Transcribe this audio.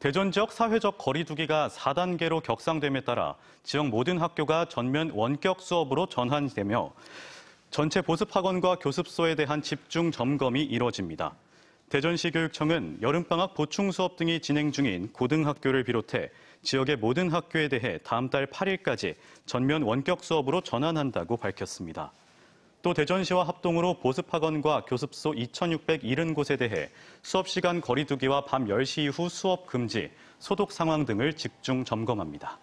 대전 지역 사회적 거리두기가 4단계로 격상됨에 따라 지역 모든 학교가 전면 원격 수업으로 전환되며 전체 보습학원과 교습소에 대한 집중 점검이 이뤄집니다. 대전시 교육청은 여름방학 보충 수업 등이 진행 중인 고등학교를 비롯해 지역의 모든 학교에 대해 다음 달 8일까지 전면 원격 수업으로 전환한다고 밝혔습니다. 또 대전시와 합동으로 보습학원과 교습소 2,670곳에 대해 수업시간 거리두기와 밤 10시 이후 수업 금지, 소독 상황 등을 집중 점검합니다.